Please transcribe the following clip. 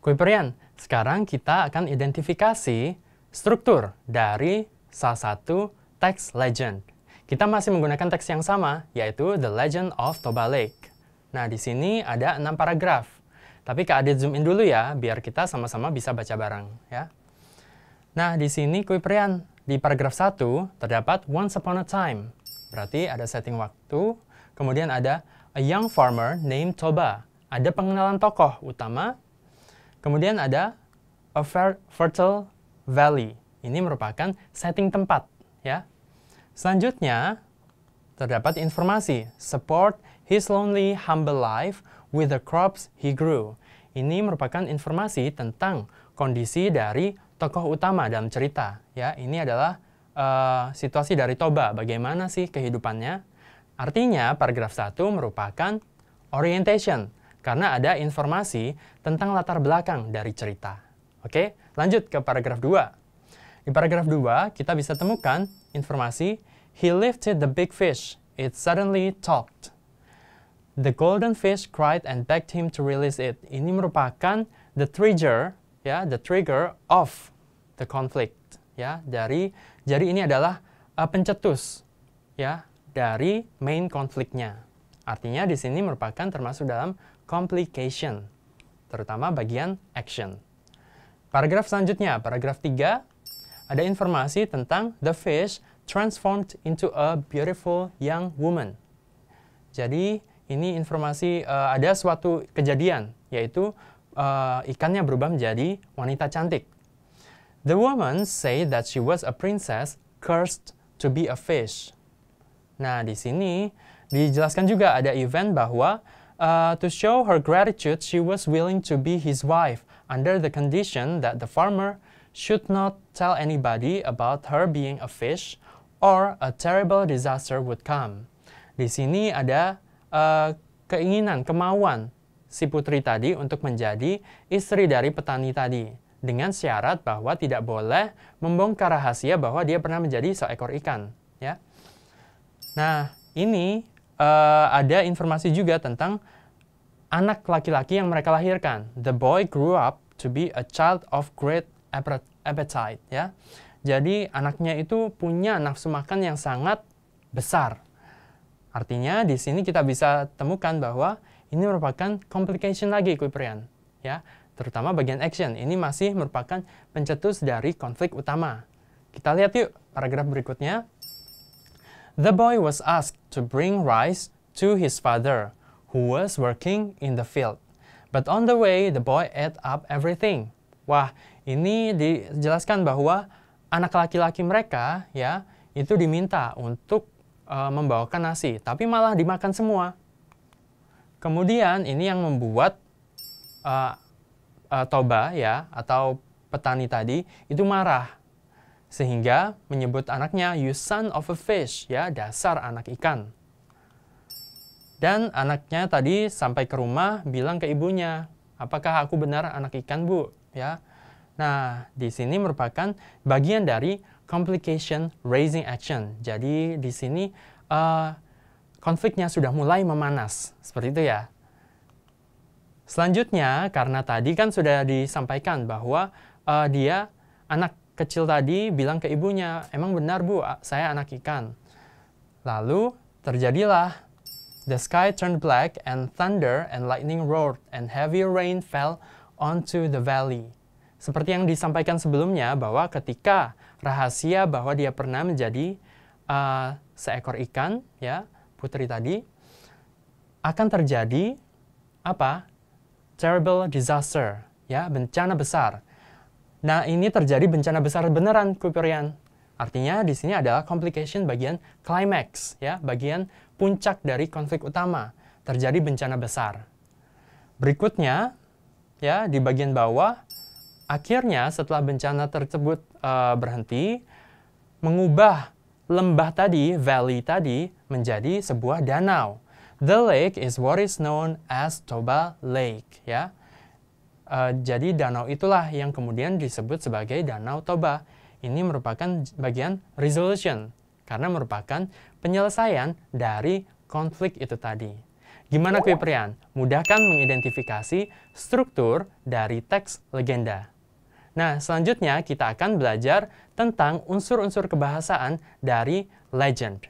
Kuiperian, sekarang kita akan identifikasi struktur dari salah satu teks legend. Kita masih menggunakan teks yang sama, yaitu The Legend of Toba Lake. Nah, di sini ada enam paragraf. Tapi Kak Adit zoom in dulu ya, biar kita sama-sama bisa baca bareng. ya. Nah, di sini Kuiperian, di paragraf 1 terdapat Once Upon a Time. Berarti ada setting waktu. Kemudian ada A Young Farmer Named Toba. Ada pengenalan tokoh utama Kemudian ada a fertile valley. Ini merupakan setting tempat, ya. Selanjutnya terdapat informasi support his lonely humble life with the crops he grew. Ini merupakan informasi tentang kondisi dari tokoh utama dalam cerita, ya. Ini adalah uh, situasi dari Toba, bagaimana sih kehidupannya? Artinya, paragraf satu merupakan orientation, karena ada informasi tentang latar belakang dari cerita. Oke, lanjut ke paragraf 2. Di paragraf 2, kita bisa temukan informasi He lifted the big fish. It suddenly talked. The golden fish cried and begged him to release it. Ini merupakan the trigger, ya, the trigger of the conflict, ya, dari jadi ini adalah uh, pencetus, ya, dari main konfliknya. Artinya di sini merupakan termasuk dalam complication, terutama bagian action. Paragraf selanjutnya, paragraf 3, ada informasi tentang the fish transformed into a beautiful young woman. Jadi ini informasi uh, ada suatu kejadian, yaitu uh, ikannya berubah menjadi wanita cantik. The woman say that she was a princess cursed to be a fish. Nah, di sini Dijelaskan juga ada event bahwa uh, to show her gratitude, she was willing to be his wife under the condition that the farmer should not tell anybody about her being a fish or a terrible disaster would come. Di sini ada uh, keinginan, kemauan si putri tadi untuk menjadi istri dari petani tadi dengan syarat bahwa tidak boleh membongkar rahasia bahwa dia pernah menjadi seekor ikan, ya. Nah, ini uh, ada informasi juga tentang anak laki-laki yang mereka lahirkan. The boy grew up to be a child of great appetite, ya. Jadi anaknya itu punya nafsu makan yang sangat besar. Artinya di sini kita bisa temukan bahwa ini merupakan complication lagi Kuiperian, ya. Terutama bagian action ini masih merupakan pencetus dari konflik utama. Kita lihat yuk paragraf berikutnya. The boy was asked to bring rice to his father, who was working in the field. But on the way, the boy ate up everything. Wah, ini dijelaskan bahwa anak laki-laki mereka ya itu diminta untuk uh, membawakan nasi, tapi malah dimakan semua. Kemudian ini yang membuat uh, uh, Toba ya atau petani tadi itu marah sehingga menyebut anaknya you son of a fish, ya dasar anak ikan. Dan anaknya tadi sampai ke rumah bilang ke ibunya, apakah aku benar anak ikan bu? Ya, nah di sini merupakan bagian dari complication raising action. Jadi di sini uh, konfliknya sudah mulai memanas, seperti itu ya. Selanjutnya karena tadi kan sudah disampaikan bahwa uh, dia anak kecil tadi bilang ke ibunya, emang benar bu, saya anak ikan. Lalu terjadilah, the sky turned black and thunder and lightning roared and heavy rain fell onto the valley. Seperti yang disampaikan sebelumnya bahwa ketika rahasia bahwa dia pernah menjadi uh, seekor ikan, ya putri tadi, akan terjadi apa? Terrible disaster, ya bencana besar Nah, ini terjadi bencana besar beneran kuperian Artinya di sini adalah complication bagian climax, ya, bagian puncak dari konflik utama. Terjadi bencana besar. Berikutnya, ya, di bagian bawah, akhirnya setelah bencana tersebut uh, berhenti, mengubah lembah tadi, valley tadi, menjadi sebuah danau. The lake is what is known as Toba Lake, ya. Eh, jadi danau itulah yang kemudian disebut sebagai Danau Toba. Ini merupakan bagian resolution karena merupakan penyelesaian dari konflik itu tadi. Gimana prian? Mudahkan mengidentifikasi struktur dari teks legenda. Nah, selanjutnya kita akan belajar tentang unsur-unsur kebahasaan dari legend.